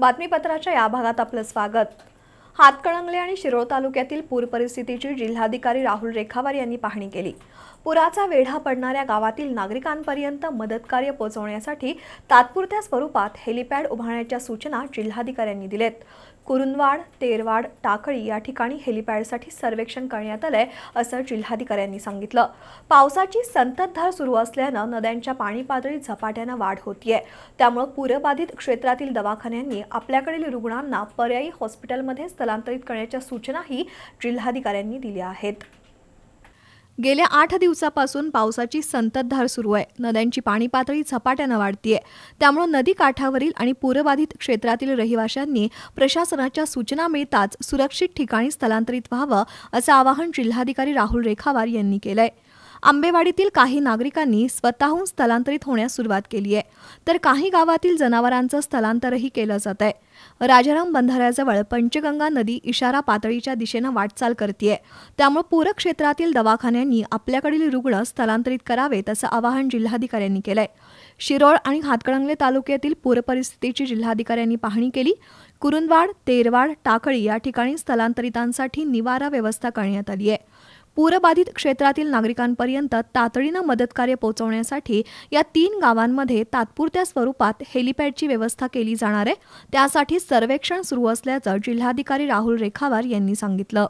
बातमीपत्राच्या या भागात आपलं स्वागत हातकळंगले आणि शिरोळ तालुक्यातील पूर परिस्थितीची जिल्हाधिकारी राहुल रेखावार यांनी पाहणी केली पुराचा वेढा पडणाऱ्या गावातील नागरिकांपर्यंत मदतकार्य पोहोचवण्यासाठी तात्पुरत्या स्वरूपात हेलिपॅड उभारण्याच्या सूचना जिल्हाधिकाऱ्यांनी दिल्यात कुरुंदवाड तेरवाड टाकळी या ठिकाणी हेलिपॅडसाठी सर्वेक्षण करण्यात आलंय असं जिल्हाधिकाऱ्यांनी सांगितलं पावसाची संततधार सुरू असल्यानं नद्यांच्या पाणी पातळीत झपाट्यानं वाढ होतीये त्यामुळे पूरबाधित क्षेत्रातील दवाखान्यांनी आपल्याकडील रुग्णांना पर्यायी हॉस्पिटलमध्ये स्थलांतरित करण्याच्या सूचनाही जिल्हाधिकाऱ्यांनी दिल्या आहेत गेल्या आठ दिवसापासून पावसाची संततधार सुरू आहे नद्यांची पाणी पातळी झपाट्यानं वाढतीये त्यामुळे नदी काठावरील आणि पूरबाधित क्षेत्रातील रहिवाशांनी प्रशासनाच्या सूचना मिळताच सुरक्षित ठिकाणी स्थलांतरित व्हावं असं आवाहन जिल्हाधिकारी राहुल रेखावार यांनी आहे आंबेवाडीतील काही नागरिकांनी स्वतःहून स्थलांतरित होण्यास सुरुवात केली आहे तर काही गावातील जनावरांचं स्थलांतरही केलं जात आहे राजाराम बंधाऱ्याजवळ पंचगंगा नदी इशारा पातळीच्या दिशेनं वाटचाल करतेय त्यामुळे पूरक क्षेत्रातील दवाखान्यांनी आपल्याकडील रुग्ण स्थलांतरित करावेत असं आवाहन जिल्हाधिकाऱ्यांनी केलंय शिरोळ आणि हातकणंगले तालुक्यातील पूरपरिस्थितीची जिल्हाधिकाऱ्यांनी पाहणी केली कुरुंदवाड तेरवाड टाकळी या ठिकाणी स्थलांतरितांसाठी निवारा व्यवस्था करण्यात आली आहे पूरबाधित क्षेत्रातील नागरिकांपर्यंत तातडीनं मदतकार्य पोहोचवण्यासाठी या तीन गावांमध्ये तात्पुरत्या स्वरूपात हेलिपॅडची व्यवस्था केली जाणार आहे त्यासाठी सर्वेक्षण सुरू असल्याचं जिल्हाधिकारी राहुल रेखावार यांनी सांगितलं